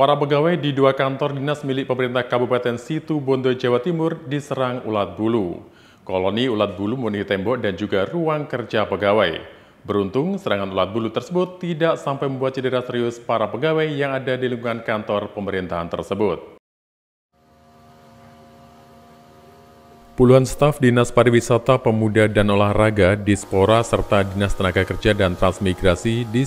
Para pegawai di dua kantor dinas milik pemerintah Kabupaten Situ Bondo, Jawa Timur diserang ulat bulu. Koloni ulat bulu memenuhi tembok dan juga ruang kerja pegawai. Beruntung, serangan ulat bulu tersebut tidak sampai membuat cedera serius para pegawai yang ada di lingkungan kantor pemerintahan tersebut. Puluhan staf Dinas Pariwisata, Pemuda dan Olahraga, Dispora, serta Dinas Tenaga Kerja dan Transmigrasi di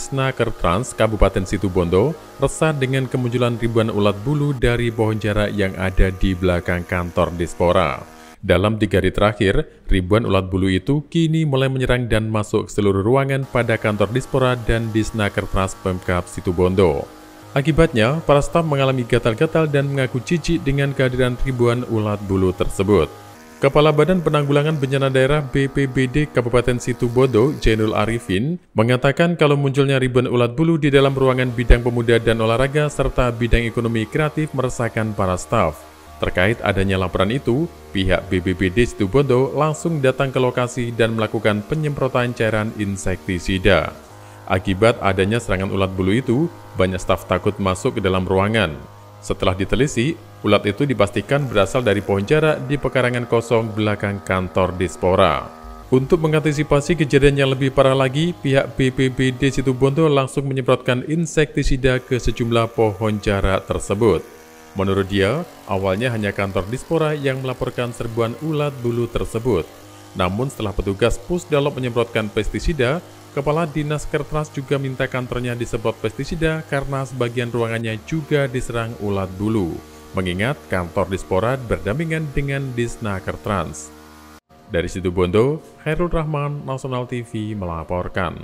Trans, Kabupaten Situbondo, resah dengan kemunculan ribuan ulat bulu dari pohon jarak yang ada di belakang kantor Dispora. Dalam tiga hari terakhir, ribuan ulat bulu itu kini mulai menyerang dan masuk seluruh ruangan pada kantor Dispora dan di Snaker Trans Pemkap Situbondo. Akibatnya, para staf mengalami gatal-gatal dan mengaku jijik dengan kehadiran ribuan ulat bulu tersebut. Kepala Badan Penanggulangan Bencana Daerah BPBD Kabupaten Situbondo, Jenul Arifin, mengatakan kalau munculnya ribuan ulat bulu di dalam ruangan bidang pemuda dan olahraga serta bidang ekonomi kreatif meresahkan para staf. Terkait adanya laporan itu, pihak BPBD Situbondo langsung datang ke lokasi dan melakukan penyemprotan cairan insektisida. Akibat adanya serangan ulat bulu itu, banyak staf takut masuk ke dalam ruangan. Setelah diteliti, ulat itu dipastikan berasal dari pohon jarak di pekarangan kosong belakang kantor Dispora. Untuk mengantisipasi kejadian yang lebih parah lagi, pihak BPBD Situbondo langsung menyemprotkan insektisida ke sejumlah pohon jarak tersebut. Menurut dia, awalnya hanya kantor Dispora yang melaporkan serbuan ulat bulu tersebut. Namun setelah petugas Pusdalop menyemprotkan pestisida, Kepala Dinas Kertras juga minta kantornya disebut pestisida karena sebagian ruangannya juga diserang ulat bulu. Mengingat kantor Dispora berdampingan dengan Disna Kertrans. Dari situ Bondo, Hairul Rahman, Nasional TV melaporkan.